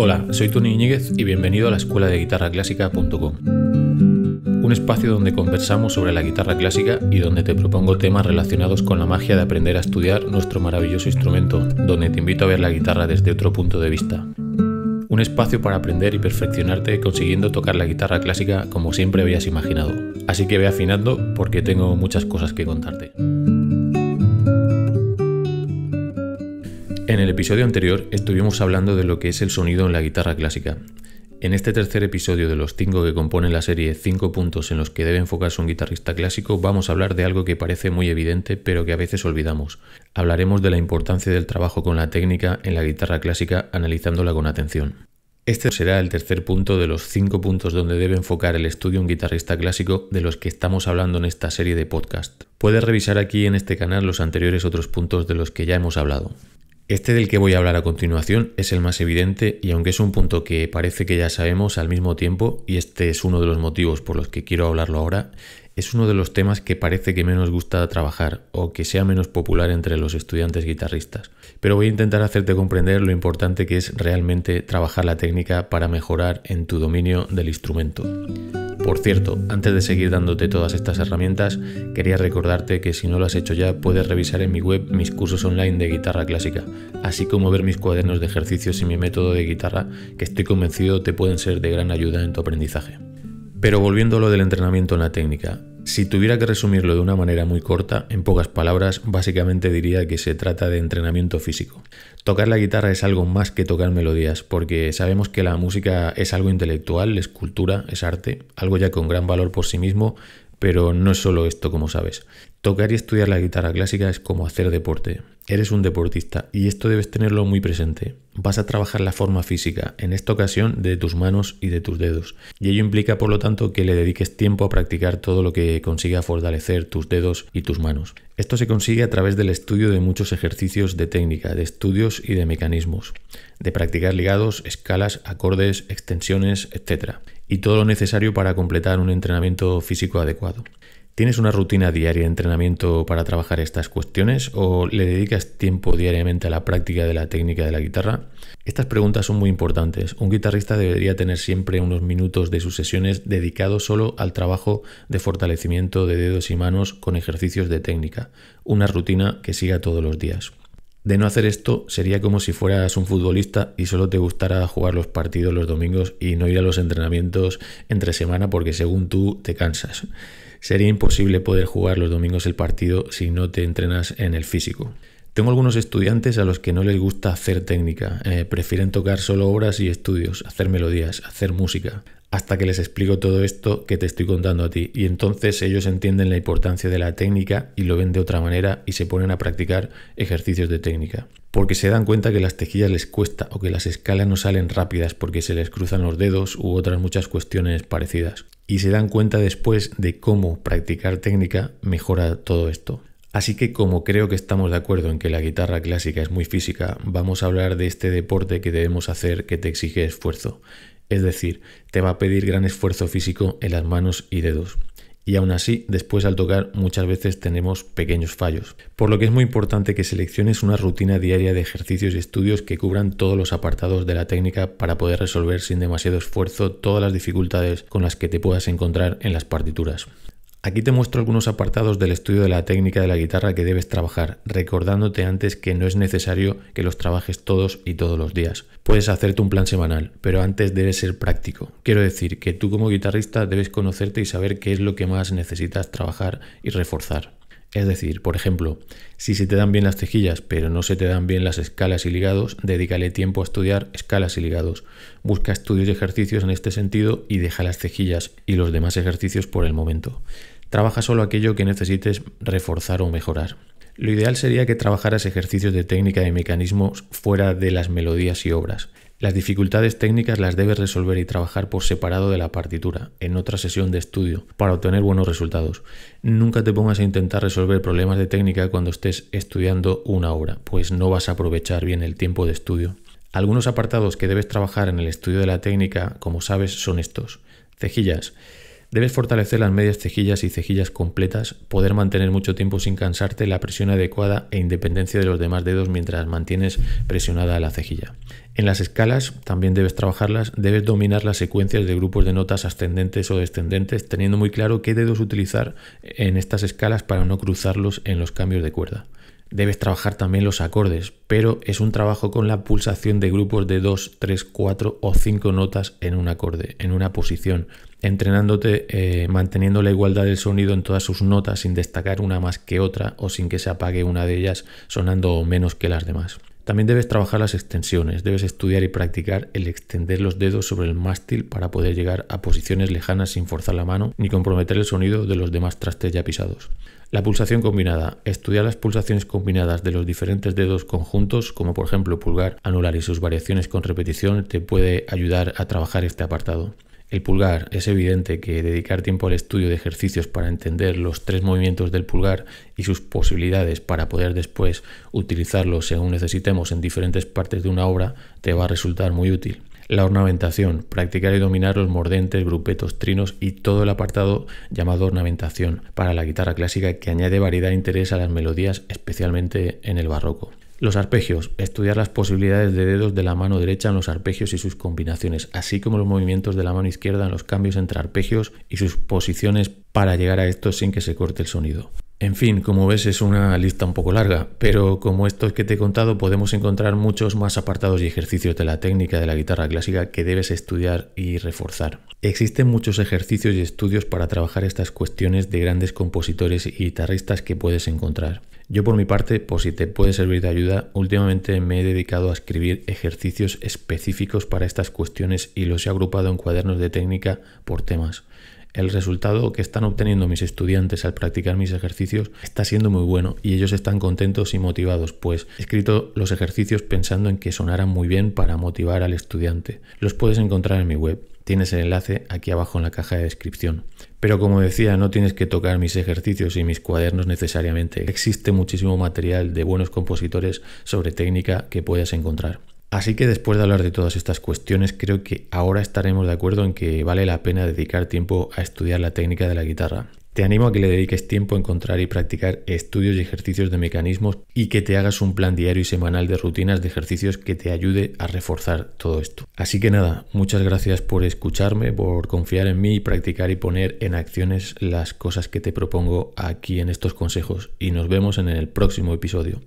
Hola, soy Tony Iñiguez y bienvenido a la escuela de guitarra clásica.com. Un espacio donde conversamos sobre la guitarra clásica y donde te propongo temas relacionados con la magia de aprender a estudiar nuestro maravilloso instrumento, donde te invito a ver la guitarra desde otro punto de vista. Un espacio para aprender y perfeccionarte consiguiendo tocar la guitarra clásica como siempre habías imaginado. Así que ve afinando porque tengo muchas cosas que contarte. En el episodio anterior estuvimos hablando de lo que es el sonido en la guitarra clásica. En este tercer episodio de los cinco que componen la serie 5 puntos en los que debe enfocarse un guitarrista clásico, vamos a hablar de algo que parece muy evidente pero que a veces olvidamos. Hablaremos de la importancia del trabajo con la técnica en la guitarra clásica analizándola con atención. Este será el tercer punto de los cinco puntos donde debe enfocar el estudio un guitarrista clásico de los que estamos hablando en esta serie de podcast. Puedes revisar aquí en este canal los anteriores otros puntos de los que ya hemos hablado. Este del que voy a hablar a continuación es el más evidente y aunque es un punto que parece que ya sabemos al mismo tiempo, y este es uno de los motivos por los que quiero hablarlo ahora, es uno de los temas que parece que menos gusta trabajar o que sea menos popular entre los estudiantes guitarristas. Pero voy a intentar hacerte comprender lo importante que es realmente trabajar la técnica para mejorar en tu dominio del instrumento. Por cierto, antes de seguir dándote todas estas herramientas, quería recordarte que si no lo has hecho ya, puedes revisar en mi web mis cursos online de guitarra clásica, así como ver mis cuadernos de ejercicios y mi método de guitarra, que estoy convencido te pueden ser de gran ayuda en tu aprendizaje. Pero volviendo a lo del entrenamiento en la técnica, si tuviera que resumirlo de una manera muy corta, en pocas palabras, básicamente diría que se trata de entrenamiento físico. Tocar la guitarra es algo más que tocar melodías, porque sabemos que la música es algo intelectual, es cultura, es arte, algo ya con gran valor por sí mismo, pero no es solo esto como sabes. Tocar y estudiar la guitarra clásica es como hacer deporte. Eres un deportista y esto debes tenerlo muy presente. Vas a trabajar la forma física, en esta ocasión de tus manos y de tus dedos. Y ello implica, por lo tanto, que le dediques tiempo a practicar todo lo que consiga fortalecer tus dedos y tus manos. Esto se consigue a través del estudio de muchos ejercicios de técnica, de estudios y de mecanismos, de practicar ligados, escalas, acordes, extensiones, etc. Y todo lo necesario para completar un entrenamiento físico adecuado. ¿Tienes una rutina diaria de entrenamiento para trabajar estas cuestiones o le dedicas tiempo diariamente a la práctica de la técnica de la guitarra? Estas preguntas son muy importantes. Un guitarrista debería tener siempre unos minutos de sus sesiones dedicados solo al trabajo de fortalecimiento de dedos y manos con ejercicios de técnica, una rutina que siga todos los días. De no hacer esto sería como si fueras un futbolista y solo te gustara jugar los partidos los domingos y no ir a los entrenamientos entre semana porque según tú te cansas. Sería imposible poder jugar los domingos el partido si no te entrenas en el físico. Tengo algunos estudiantes a los que no les gusta hacer técnica, eh, prefieren tocar solo obras y estudios, hacer melodías, hacer música, hasta que les explico todo esto que te estoy contando a ti. Y entonces ellos entienden la importancia de la técnica y lo ven de otra manera y se ponen a practicar ejercicios de técnica porque se dan cuenta que las tejillas les cuesta o que las escalas no salen rápidas porque se les cruzan los dedos u otras muchas cuestiones parecidas. Y se dan cuenta después de cómo practicar técnica mejora todo esto. Así que como creo que estamos de acuerdo en que la guitarra clásica es muy física, vamos a hablar de este deporte que debemos hacer que te exige esfuerzo. Es decir, te va a pedir gran esfuerzo físico en las manos y dedos y aún así después al tocar muchas veces tenemos pequeños fallos. Por lo que es muy importante que selecciones una rutina diaria de ejercicios y estudios que cubran todos los apartados de la técnica para poder resolver sin demasiado esfuerzo todas las dificultades con las que te puedas encontrar en las partituras. Aquí te muestro algunos apartados del estudio de la técnica de la guitarra que debes trabajar, recordándote antes que no es necesario que los trabajes todos y todos los días. Puedes hacerte un plan semanal, pero antes debes ser práctico. Quiero decir que tú como guitarrista debes conocerte y saber qué es lo que más necesitas trabajar y reforzar. Es decir, por ejemplo, si se te dan bien las cejillas pero no se te dan bien las escalas y ligados, dedícale tiempo a estudiar escalas y ligados. Busca estudios y ejercicios en este sentido y deja las cejillas y los demás ejercicios por el momento. Trabaja solo aquello que necesites reforzar o mejorar. Lo ideal sería que trabajaras ejercicios de técnica y mecanismos fuera de las melodías y obras. Las dificultades técnicas las debes resolver y trabajar por separado de la partitura, en otra sesión de estudio, para obtener buenos resultados. Nunca te pongas a intentar resolver problemas de técnica cuando estés estudiando una obra, pues no vas a aprovechar bien el tiempo de estudio. Algunos apartados que debes trabajar en el estudio de la técnica, como sabes, son estos. Cejillas. Debes fortalecer las medias cejillas y cejillas completas, poder mantener mucho tiempo sin cansarte, la presión adecuada e independencia de los demás dedos mientras mantienes presionada la cejilla. En las escalas también debes trabajarlas, debes dominar las secuencias de grupos de notas ascendentes o descendentes, teniendo muy claro qué dedos utilizar en estas escalas para no cruzarlos en los cambios de cuerda debes trabajar también los acordes, pero es un trabajo con la pulsación de grupos de 2, 3, 4 o 5 notas en un acorde, en una posición, entrenándote, eh, manteniendo la igualdad del sonido en todas sus notas sin destacar una más que otra o sin que se apague una de ellas sonando menos que las demás. También debes trabajar las extensiones, debes estudiar y practicar el extender los dedos sobre el mástil para poder llegar a posiciones lejanas sin forzar la mano ni comprometer el sonido de los demás trastes ya pisados. La pulsación combinada. Estudiar las pulsaciones combinadas de los diferentes dedos conjuntos, como por ejemplo pulgar, anular y sus variaciones con repetición, te puede ayudar a trabajar este apartado. El pulgar, es evidente que dedicar tiempo al estudio de ejercicios para entender los tres movimientos del pulgar y sus posibilidades para poder después utilizarlos según necesitemos en diferentes partes de una obra te va a resultar muy útil. La ornamentación, practicar y dominar los mordentes, grupetos, trinos y todo el apartado llamado ornamentación para la guitarra clásica que añade variedad e interés a las melodías, especialmente en el barroco. Los arpegios. Estudiar las posibilidades de dedos de la mano derecha en los arpegios y sus combinaciones, así como los movimientos de la mano izquierda en los cambios entre arpegios y sus posiciones para llegar a esto sin que se corte el sonido. En fin, como ves es una lista un poco larga, pero como estos que te he contado podemos encontrar muchos más apartados y ejercicios de la técnica de la guitarra clásica que debes estudiar y reforzar. Existen muchos ejercicios y estudios para trabajar estas cuestiones de grandes compositores y guitarristas que puedes encontrar. Yo por mi parte, por si te puede servir de ayuda, últimamente me he dedicado a escribir ejercicios específicos para estas cuestiones y los he agrupado en cuadernos de técnica por temas el resultado que están obteniendo mis estudiantes al practicar mis ejercicios está siendo muy bueno y ellos están contentos y motivados, pues he escrito los ejercicios pensando en que sonaran muy bien para motivar al estudiante. Los puedes encontrar en mi web. Tienes el enlace aquí abajo en la caja de descripción. Pero como decía, no tienes que tocar mis ejercicios y mis cuadernos necesariamente. Existe muchísimo material de buenos compositores sobre técnica que puedas encontrar. Así que después de hablar de todas estas cuestiones, creo que ahora estaremos de acuerdo en que vale la pena dedicar tiempo a estudiar la técnica de la guitarra. Te animo a que le dediques tiempo a encontrar y practicar estudios y ejercicios de mecanismos y que te hagas un plan diario y semanal de rutinas de ejercicios que te ayude a reforzar todo esto. Así que nada, muchas gracias por escucharme, por confiar en mí y practicar y poner en acciones las cosas que te propongo aquí en estos consejos y nos vemos en el próximo episodio.